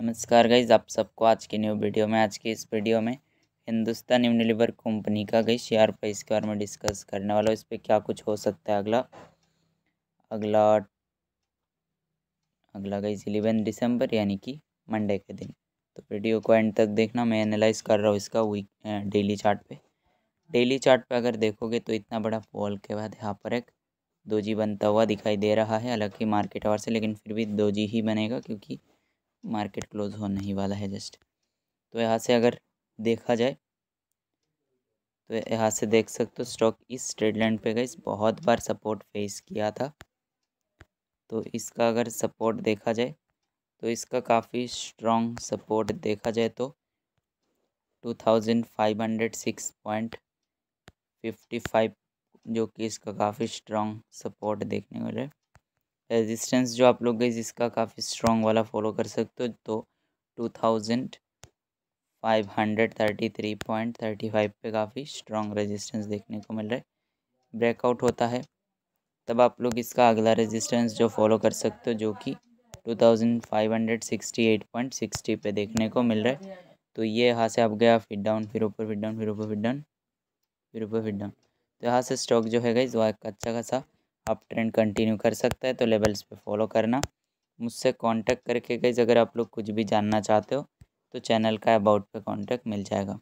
नमस्कार गईज आप सबको आज की न्यू वीडियो में आज की इस वीडियो में हिंदुस्तान यूनिलीवर कंपनी का गई शेयर प्राइस के बारे में डिस्कस करने वाला हूँ इस पर क्या कुछ हो सकता है अगला अगला अगला गई इलेवन दिसंबर यानी कि मंडे के दिन तो वीडियो को एंड तक देखना मैं एनालाइज कर रहा हूँ इसका वीक डेली चार्ट पे डेली चार्ट पे अगर देखोगे तो इतना बड़ा फॉल के बाद यहाँ पर एक दो जी बनता हुआ दिखाई दे रहा है हालांकि मार्केट आवर से लेकिन फिर भी दो जी ही बनेगा क्योंकि मार्केट क्लोज होने ही वाला है जस्ट तो यहाँ से अगर देखा जाए तो यहाँ से देख सकते हो स्टॉक इस ट्रेड लाइन पर गई बहुत बार सपोर्ट फेस किया था तो इसका अगर सपोर्ट देखा जाए तो इसका काफ़ी स्ट्रॉन्ग सपोर्ट देखा जाए तो two thousand five hundred six point fifty five जो कि इसका काफ़ी स्ट्रॉन्ग सपोर्ट देखने को मिले रेजिस्टेंस जो आप लोग गई इसका काफ़ी स्ट्रॉन्ग वाला फॉलो कर सकते हो तो two thousand five hundred thirty three point thirty five पे काफ़ी स्ट्रॉन्ग रेजिस्टेंस देखने को मिल रहा है ब्रेकआउट होता है तब आप लोग इसका अगला रेजिस्टेंस जो फॉलो कर सकते हो जो कि two thousand five hundred sixty eight point sixty पे देखने को मिल रहा है तो ये यहाँ से आप गया फिट डाउन फिर ऊपर फिट डाउन फिर ऊपर फिट डाउन फिर ऊपर फिट डाउन तो यहाँ से स्टॉक जो है गई वो एक अच्छा खासा आप ट्रेंड कंटिन्यू कर सकते हैं तो लेवल्स पे फॉलो करना मुझसे कांटेक्ट करके गई अगर आप लोग कुछ भी जानना चाहते हो तो चैनल का अबाउट पे कांटेक्ट मिल जाएगा